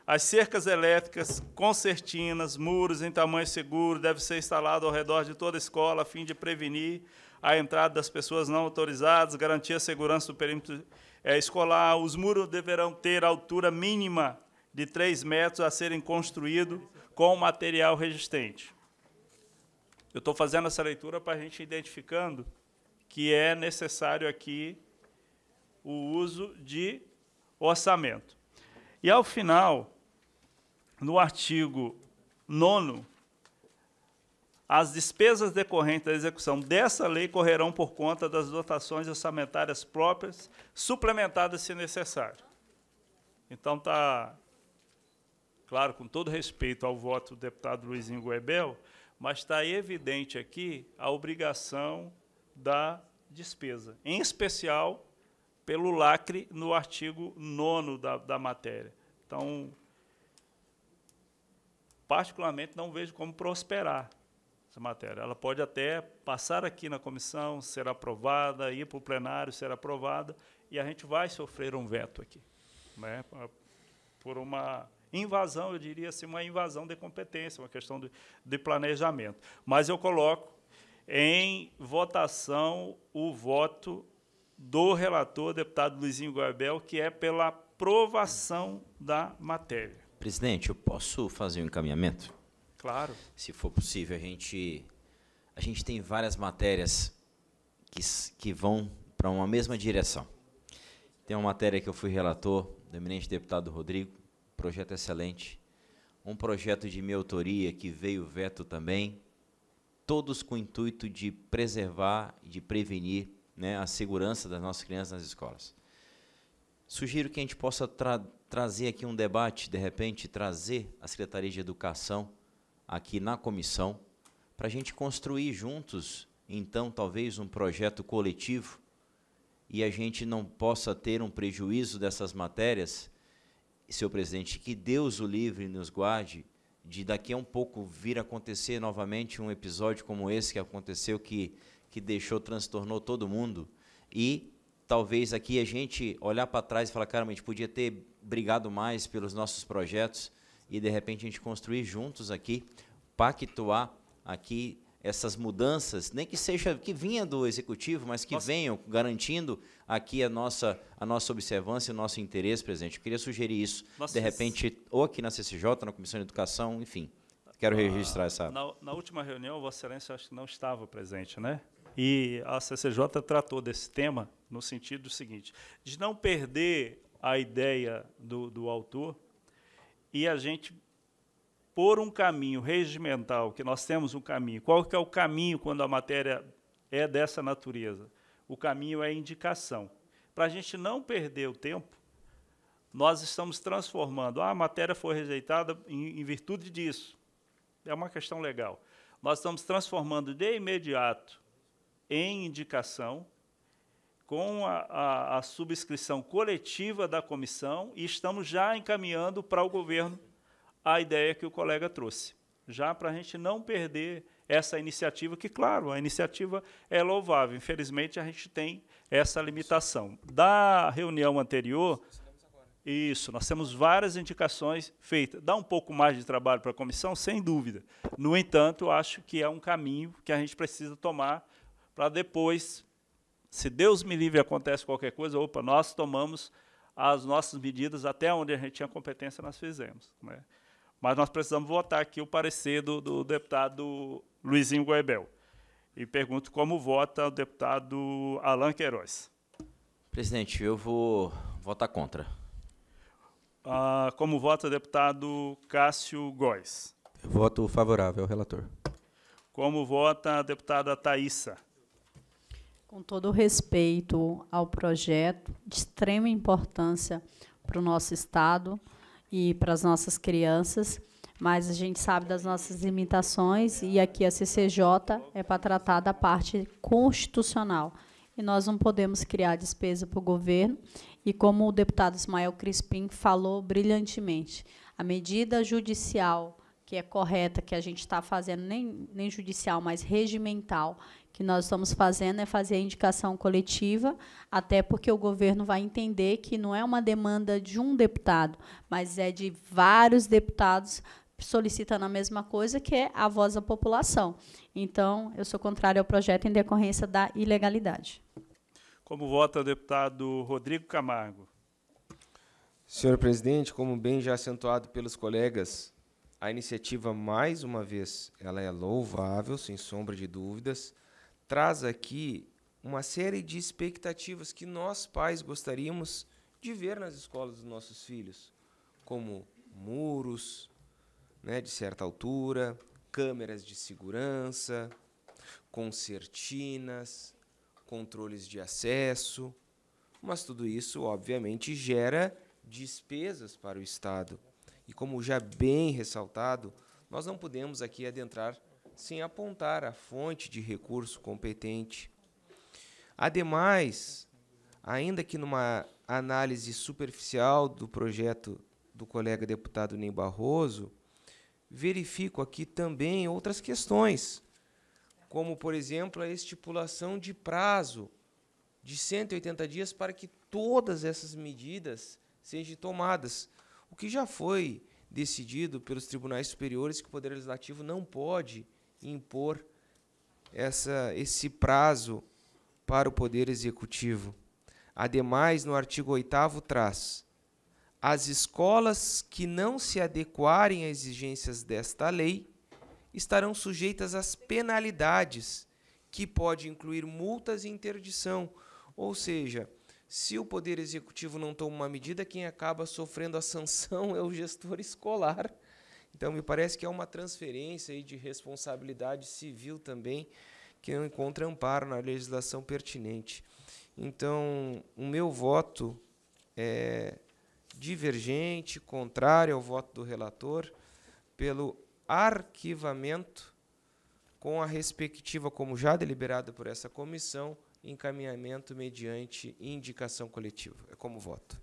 as cercas elétricas, concertinas, muros em tamanho seguro devem ser instalados ao redor de toda a escola a fim de prevenir a entrada das pessoas não autorizadas, garantir a segurança do perímetro é escolar, os muros deverão ter altura mínima de 3 metros a serem construídos com material resistente. Eu estou fazendo essa leitura para a gente identificando que é necessário aqui o uso de orçamento. E, ao final, no artigo 9 as despesas decorrentes da execução dessa lei correrão por conta das dotações orçamentárias próprias, suplementadas se necessário. Então está, claro, com todo respeito ao voto do deputado Luizinho Goebel, mas está evidente aqui a obrigação da despesa, em especial pelo lacre no artigo 9 da, da matéria. Então, particularmente, não vejo como prosperar essa matéria. Ela pode até passar aqui na comissão, ser aprovada, ir para o plenário, ser aprovada, e a gente vai sofrer um veto aqui, né? por uma invasão, eu diria assim, uma invasão de competência, uma questão de, de planejamento. Mas eu coloco em votação o voto do relator, deputado Luizinho Goebel, que é pela aprovação da matéria. Presidente, eu posso fazer um encaminhamento? Claro. Se for possível, a gente a gente tem várias matérias que, que vão para uma mesma direção. Tem uma matéria que eu fui relator do eminente deputado Rodrigo, projeto excelente. Um projeto de minha autoria que veio veto também, todos com o intuito de preservar e de prevenir né, a segurança das nossas crianças nas escolas. Sugiro que a gente possa tra trazer aqui um debate, de repente, trazer a Secretaria de Educação aqui na comissão, para a gente construir juntos, então, talvez um projeto coletivo e a gente não possa ter um prejuízo dessas matérias. Seu presidente, que Deus o livre e nos guarde de daqui a um pouco vir acontecer novamente um episódio como esse que aconteceu, que, que deixou, transtornou todo mundo. E talvez aqui a gente olhar para trás e falar, cara, a gente podia ter brigado mais pelos nossos projetos, e de repente a gente construir juntos aqui, pactuar aqui essas mudanças, nem que seja que vinha do executivo, mas que nossa. venham garantindo aqui a nossa, a nossa observância, o nosso interesse, presente Eu queria sugerir isso, nossa, de repente, ou aqui na CCJ, na Comissão de Educação, enfim. Quero ah, registrar essa. Na, na última reunião, Vossa Excelência acho que não estava presente, né? E a CCJ tratou desse tema no sentido seguinte: de não perder a ideia do, do autor e a gente por um caminho regimental, que nós temos um caminho. Qual que é o caminho quando a matéria é dessa natureza? O caminho é indicação. Para a gente não perder o tempo, nós estamos transformando. Ah, a matéria foi rejeitada em, em virtude disso. É uma questão legal. Nós estamos transformando de imediato em indicação com a, a, a subscrição coletiva da comissão e estamos já encaminhando para o governo a ideia que o colega trouxe, já para a gente não perder essa iniciativa, que, claro, a iniciativa é louvável, infelizmente a gente tem essa limitação. Da reunião anterior, isso, nós temos várias indicações feitas. Dá um pouco mais de trabalho para a comissão, sem dúvida. No entanto, acho que é um caminho que a gente precisa tomar para depois se Deus me livre acontece qualquer coisa, opa, nós tomamos as nossas medidas até onde a gente tinha competência, nós fizemos. Né? Mas nós precisamos votar aqui o parecer do, do deputado Luizinho Goebel. E pergunto como vota o deputado Alain Queiroz. Presidente, eu vou votar contra. Ah, como vota o deputado Cássio Góes? voto favorável, relator. Como vota a deputada Thaísa? com todo o respeito ao projeto, de extrema importância para o nosso Estado e para as nossas crianças, mas a gente sabe das nossas limitações e aqui a CCJ é para tratar da parte constitucional. E nós não podemos criar despesa para o governo. E como o deputado Ismael Crispim falou brilhantemente, a medida judicial que é correta, que a gente está fazendo, nem, nem judicial, mas regimental, que nós estamos fazendo é fazer a indicação coletiva, até porque o governo vai entender que não é uma demanda de um deputado, mas é de vários deputados solicitando a mesma coisa, que é a voz da população. Então, eu sou contrário ao projeto em decorrência da ilegalidade. Como vota o deputado Rodrigo Camargo? Senhor presidente, como bem já acentuado pelos colegas, a iniciativa, mais uma vez, ela é louvável, sem sombra de dúvidas traz aqui uma série de expectativas que nós pais gostaríamos de ver nas escolas dos nossos filhos, como muros, né, de certa altura, câmeras de segurança, concertinas, controles de acesso, mas tudo isso, obviamente, gera despesas para o Estado. E como já bem ressaltado, nós não podemos aqui adentrar sem apontar a fonte de recurso competente. Ademais, ainda que numa análise superficial do projeto do colega deputado Ney Barroso, verifico aqui também outras questões, como, por exemplo, a estipulação de prazo de 180 dias para que todas essas medidas sejam tomadas, o que já foi decidido pelos tribunais superiores que o Poder Legislativo não pode impor essa, esse prazo para o Poder Executivo. Ademais, no artigo 8 traz: as escolas que não se adequarem às exigências desta lei estarão sujeitas às penalidades, que pode incluir multas e interdição. Ou seja, se o Poder Executivo não toma uma medida, quem acaba sofrendo a sanção é o gestor escolar então, me parece que é uma transferência de responsabilidade civil também, que não encontra amparo na legislação pertinente. Então, o meu voto é divergente, contrário ao voto do relator, pelo arquivamento com a respectiva, como já deliberado por essa comissão, encaminhamento mediante indicação coletiva. É como voto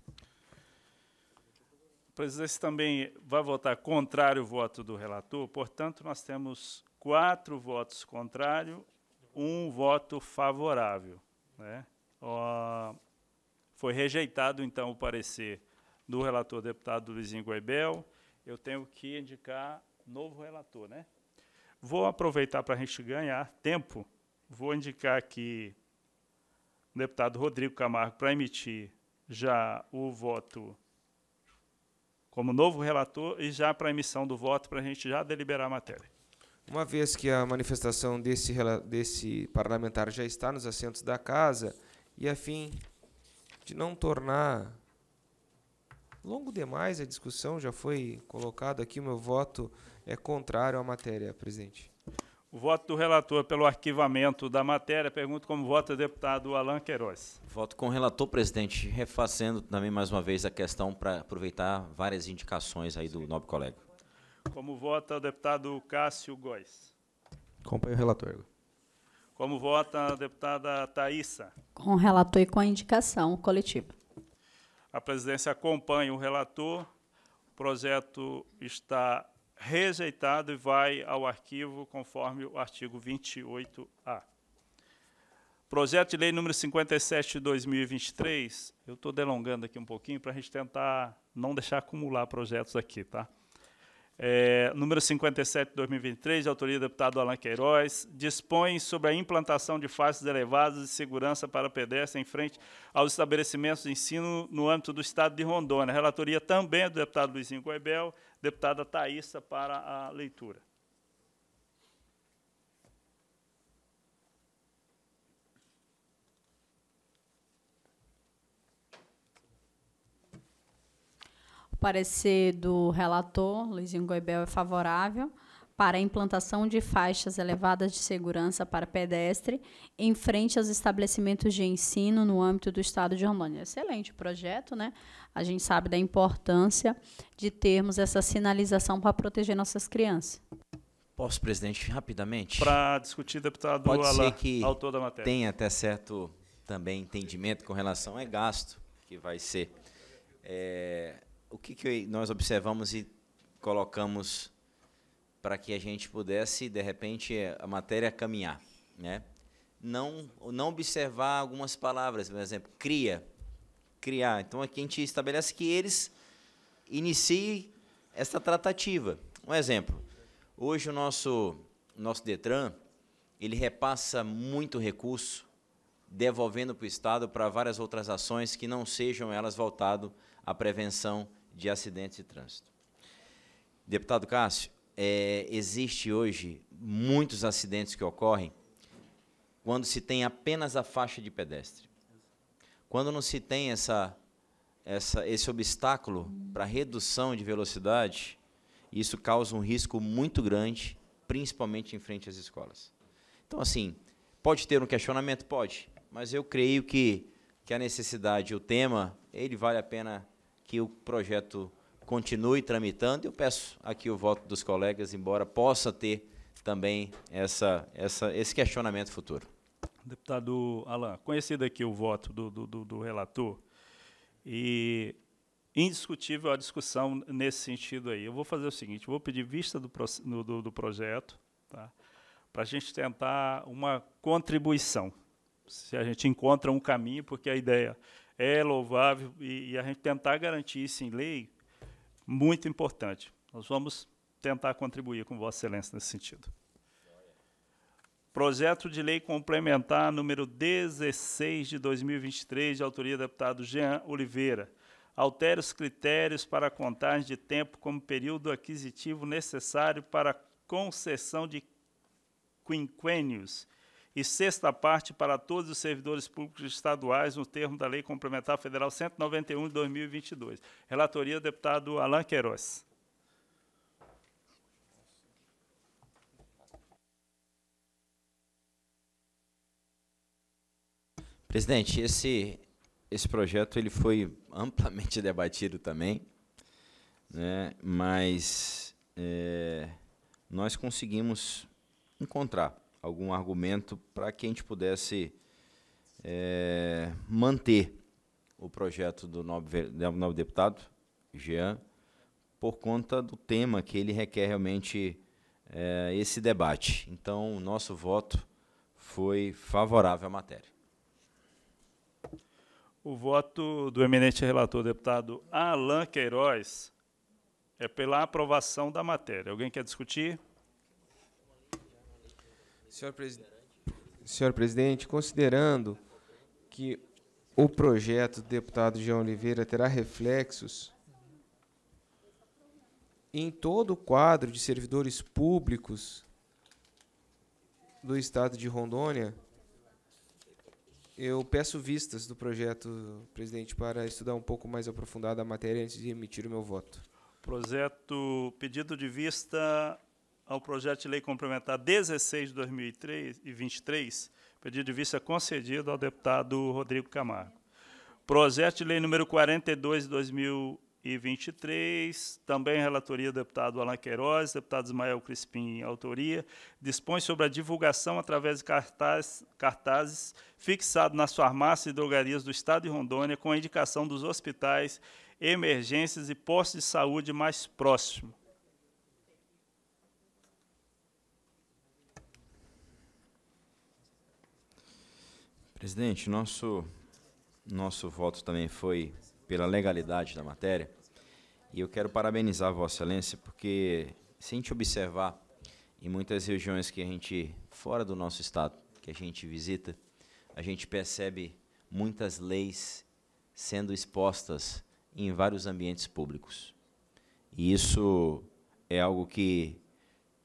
presidente também vai votar contrário o voto do relator, portanto, nós temos quatro votos contrários, um voto favorável. Né? Uh, foi rejeitado, então, o parecer do relator deputado Luizinho Goibel. Eu tenho que indicar novo relator, né? Vou aproveitar para a gente ganhar tempo, vou indicar aqui o deputado Rodrigo Camargo para emitir já o voto como novo relator e já para a emissão do voto, para a gente já deliberar a matéria. Uma vez que a manifestação desse, desse parlamentar já está nos assentos da casa, e a fim de não tornar longo demais a discussão, já foi colocado aqui, o meu voto é contrário à matéria, presidente. O voto do relator pelo arquivamento da matéria. Pergunto como vota o deputado Alain Queiroz. Voto com o relator, presidente, refazendo também mais uma vez a questão para aproveitar várias indicações aí do Sim. nobre colega. Como vota o deputado Cássio Góes. Acompanho o relator. Como vota a deputada Thaisa? Com o relator e com a indicação coletiva. A presidência acompanha o relator. O projeto está rejeitado e vai ao arquivo conforme o artigo 28A. Projeto de lei número 57 de 2023, eu estou delongando aqui um pouquinho para a gente tentar não deixar acumular projetos aqui, tá? É, número 57 de 2023, de autoria do deputado Alain Queiroz, dispõe sobre a implantação de faixas elevadas de segurança para pedestres em frente aos estabelecimentos de ensino no âmbito do Estado de Rondônia. A relatoria também é do deputado Luizinho Coibel, deputada Thaisa para a leitura. O parecer do relator, Luizinho Goibel, é favorável para a implantação de faixas elevadas de segurança para pedestre em frente aos estabelecimentos de ensino no âmbito do Estado de Rondônia. Excelente projeto, né? A gente sabe da importância de termos essa sinalização para proteger nossas crianças. Posso, presidente, rapidamente? Para discutir, deputado Pode Alain, ser que autor da matéria. Tem até certo também entendimento com relação a gasto que vai ser. É, o que, que nós observamos e colocamos para que a gente pudesse, de repente, a matéria caminhar. Né? Não, não observar algumas palavras, por exemplo, cria, criar. Então aqui a gente estabelece que eles iniciem essa tratativa. Um exemplo, hoje o nosso, nosso Detran, ele repassa muito recurso, devolvendo para o Estado para várias outras ações que não sejam elas voltado à prevenção de acidentes de trânsito. Deputado Cássio, é, existe hoje muitos acidentes que ocorrem quando se tem apenas a faixa de pedestre. Quando não se tem essa, essa, esse obstáculo para redução de velocidade, isso causa um risco muito grande, principalmente em frente às escolas. Então, assim, pode ter um questionamento? Pode. Mas eu creio que, que a necessidade, o tema, ele vale a pena que o projeto continue tramitando. Eu peço aqui o voto dos colegas, embora possa ter também essa, essa, esse questionamento futuro. Deputado Alain, conhecido aqui o voto do, do, do relator, e indiscutível a discussão nesse sentido aí. Eu vou fazer o seguinte, vou pedir vista do, do, do projeto, tá? para a gente tentar uma contribuição, se a gente encontra um caminho, porque a ideia é louvável, e, e a gente tentar garantir isso em lei, muito importante. Nós vamos tentar contribuir com Vossa Excelência nesse sentido. Projeto de Lei Complementar número 16 de 2023, de autoria do deputado Jean Oliveira. Altere os critérios para a contagem de tempo como período aquisitivo necessário para concessão de quinquênios e sexta parte para todos os servidores públicos estaduais no termo da Lei Complementar Federal 191 de 2022. Relatoria, deputado Alain Queiroz. Presidente, esse, esse projeto ele foi amplamente debatido também, né, mas é, nós conseguimos encontrar algum argumento para que a gente pudesse é, manter o projeto do novo deputado, Jean, por conta do tema que ele requer realmente é, esse debate. Então, o nosso voto foi favorável à matéria. O voto do eminente relator, deputado Alain Queiroz, é pela aprovação da matéria. Alguém quer discutir? Senhor, Senhor presidente, considerando que o projeto do deputado João Oliveira terá reflexos em todo o quadro de servidores públicos do estado de Rondônia, eu peço vistas do projeto, presidente, para estudar um pouco mais aprofundado a matéria antes de emitir o meu voto. Projeto, pedido de vista ao projeto de lei complementar 16 de 2023, pedido de vista concedido ao deputado Rodrigo Camargo. Projeto de lei número 42 de 2023, também relatoria do deputado Alain Queiroz, deputado Ismael Crispim, autoria, dispõe sobre a divulgação através de cartaz, cartazes fixados nas farmácias e drogarias do Estado de Rondônia com a indicação dos hospitais, emergências e postos de saúde mais próximos Presidente, nosso, nosso voto também foi pela legalidade da matéria. E eu quero parabenizar Vossa Excelência, porque se a gente observar em muitas regiões que a gente, fora do nosso estado, que a gente visita, a gente percebe muitas leis sendo expostas em vários ambientes públicos. E isso é algo que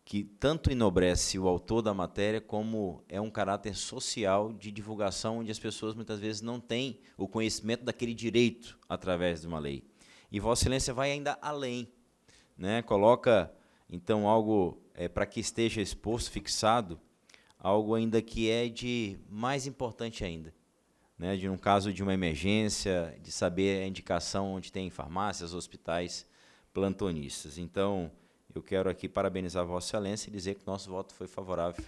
que tanto enobrece o autor da matéria como é um caráter social de divulgação onde as pessoas muitas vezes não têm o conhecimento daquele direito através de uma lei. E Vossa Excelência vai ainda além, né? Coloca então algo é, para que esteja exposto, fixado, algo ainda que é de mais importante ainda, né? De um caso de uma emergência, de saber a indicação onde tem farmácias, hospitais, plantonistas. Então, eu quero aqui parabenizar Vossa Excelência e dizer que nosso voto foi favorável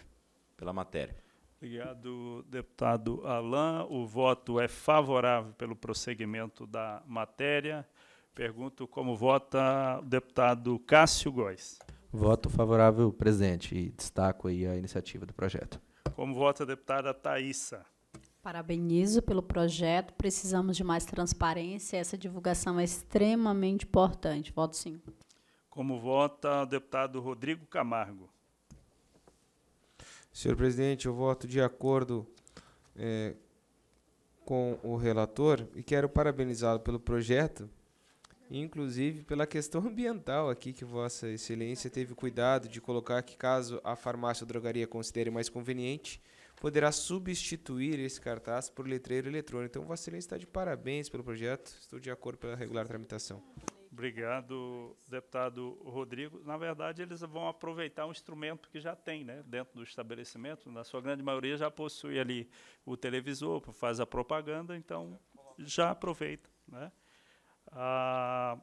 pela matéria. Obrigado, deputado Alain. O voto é favorável pelo prosseguimento da matéria. Pergunto como vota o deputado Cássio Góes. Voto favorável, presidente, e destaco aí a iniciativa do projeto. Como vota a deputada Thaisa? Parabenizo pelo projeto. Precisamos de mais transparência. Essa divulgação é extremamente importante. Voto sim. Como vota o deputado Rodrigo Camargo. Senhor presidente, eu voto de acordo é, com o relator e quero parabenizá-lo pelo projeto, inclusive pela questão ambiental aqui que Vossa Excelência teve cuidado de colocar que caso a farmácia ou drogaria considere mais conveniente, poderá substituir esse cartaz por letreiro eletrônico. Então, Vossa Excelência está de parabéns pelo projeto. Estou de acordo pela regular tramitação. Obrigado, deputado Rodrigo. Na verdade, eles vão aproveitar um instrumento que já tem né, dentro do estabelecimento. Na sua grande maioria já possui ali o televisor, faz a propaganda, então já aproveita. Né? Ah,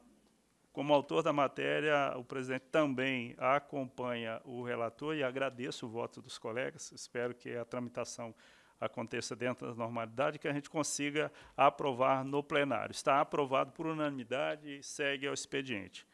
como autor da matéria, o presidente também acompanha o relator e agradeço o voto dos colegas. Espero que a tramitação aconteça dentro da normalidade, que a gente consiga aprovar no plenário. Está aprovado por unanimidade e segue ao expediente.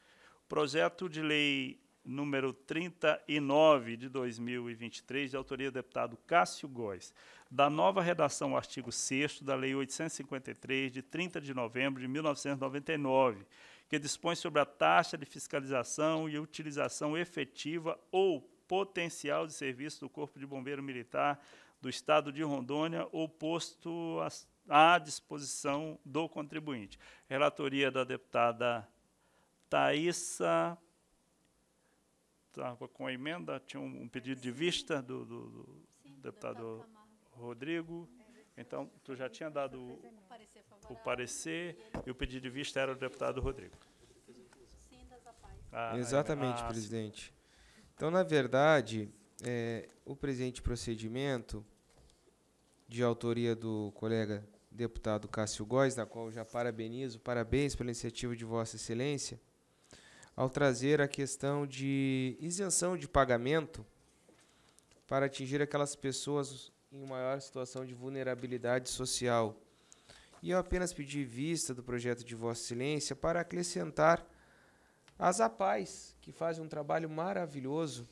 Projeto de lei número 39 de 2023, de autoria do deputado Cássio Góes, da nova redação ao artigo 6 da Lei 853, de 30 de novembro de 1999, que dispõe sobre a taxa de fiscalização e utilização efetiva ou potencial de serviço do Corpo de Bombeiro Militar do Estado de Rondônia ou posto à disposição do contribuinte. Relatoria da deputada Thaisa. Estava com a emenda, tinha um, pedido de vista do, do, do Sim, deputado deputado Rodrigo. Então, tu já tinha dado o, o parecer e o pedido de vista era do deputado Rodrigo. Ah, é, Exatamente, ah, presidente. Então, na verdade, é, o presente procedimento de autoria do colega deputado Cássio Góes, da qual já parabenizo, parabéns pela iniciativa de Vossa Excelência, ao trazer a questão de isenção de pagamento para atingir aquelas pessoas em maior situação de vulnerabilidade social. E eu apenas pedi vista do projeto de Vossa Excelência para acrescentar as APAES, que fazem um trabalho maravilhoso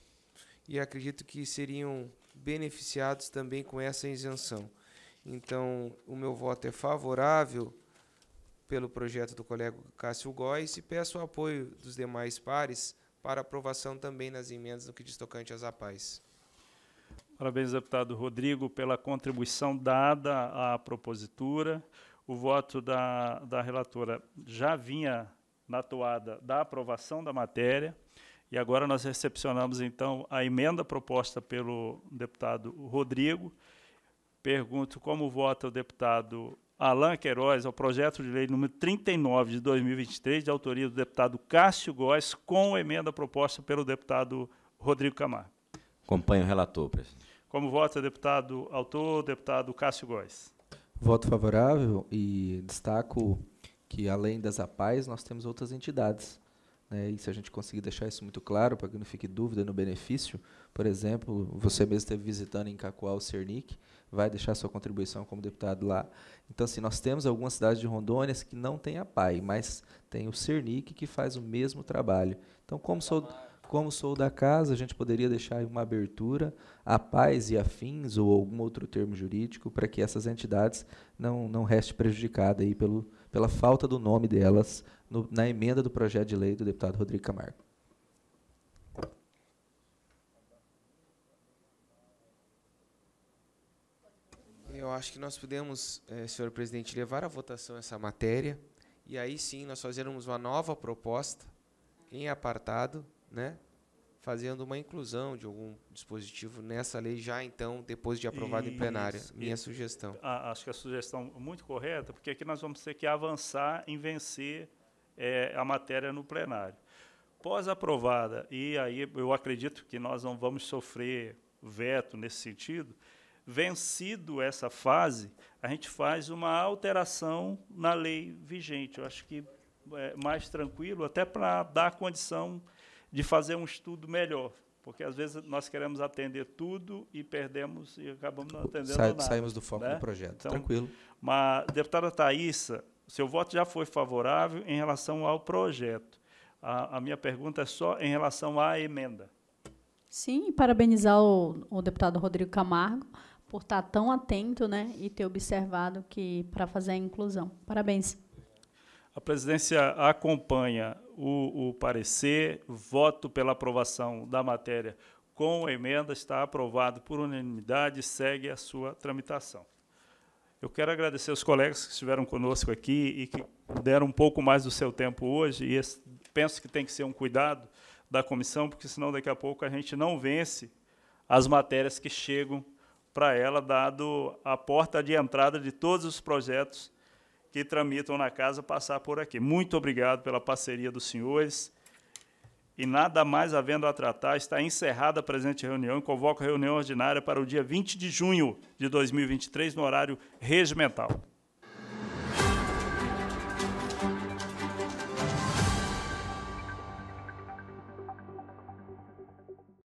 e acredito que seriam beneficiados também com essa isenção. Então, o meu voto é favorável pelo projeto do colega Cássio Góes e peço o apoio dos demais pares para aprovação também nas emendas no que diz tocante às APAES. Parabéns, deputado Rodrigo, pela contribuição dada à propositura. O voto da, da relatora já vinha na toada da aprovação da matéria. E agora nós recepcionamos, então, a emenda proposta pelo deputado Rodrigo. Pergunto como vota o deputado Alain Queiroz ao projeto de lei número 39 de 2023, de autoria do deputado Cássio Góes, com a emenda proposta pelo deputado Rodrigo Camar. Acompanho o relator, presidente. Como vota o deputado autor, deputado Cássio Góes? Voto favorável e destaco que, além das APAES, nós temos outras entidades né? E se a gente conseguir deixar isso muito claro, para que não fique dúvida no benefício, por exemplo, você mesmo esteve visitando em Cacoal o Cernic, vai deixar sua contribuição como deputado lá. Então, assim, nós temos algumas cidades de Rondônia que não tem a PAI, mas tem o Cernic que faz o mesmo trabalho. Então, como sou como sou da casa, a gente poderia deixar uma abertura a PAIs e afins ou algum outro termo jurídico para que essas entidades não, não restem prejudicadas aí pelo, pela falta do nome delas no, na emenda do projeto de lei do deputado Rodrigo Camargo. Eu acho que nós podemos, eh, senhor presidente, levar à votação essa matéria e aí sim nós fazermos uma nova proposta em apartado, né, fazendo uma inclusão de algum dispositivo nessa lei já então depois de aprovado em plenária. Minha isso, sugestão. Ah, acho que a sugestão muito correta, porque aqui nós vamos ter que avançar em vencer é, a matéria no plenário. Pós-aprovada, e aí eu acredito que nós não vamos sofrer veto nesse sentido, vencido essa fase, a gente faz uma alteração na lei vigente. Eu acho que é mais tranquilo, até para dar condição de fazer um estudo melhor. Porque às vezes nós queremos atender tudo e perdemos e acabamos não atendendo Sa nada. Saímos do foco né? do projeto. Então, tranquilo. Mas, deputada Thaisa, seu voto já foi favorável em relação ao projeto. A, a minha pergunta é só em relação à emenda. Sim, parabenizar o, o deputado Rodrigo Camargo por estar tão atento né, e ter observado que para fazer a inclusão. Parabéns. A presidência acompanha o, o, parecer, voto pela aprovação da matéria com emenda, está aprovado por unanimidade, segue a sua tramitação. Eu quero agradecer os colegas que estiveram conosco aqui e que deram um pouco mais do seu tempo hoje. E esse, penso que tem que ser um cuidado da comissão, porque senão daqui a pouco a gente não vence as matérias que chegam para ela, dado a porta de entrada de todos os projetos que tramitam na casa passar por aqui. Muito obrigado pela parceria dos senhores e nada mais havendo a tratar, está encerrada a presente reunião e convoco a reunião ordinária para o dia 20 de junho de 2023, no horário regimental.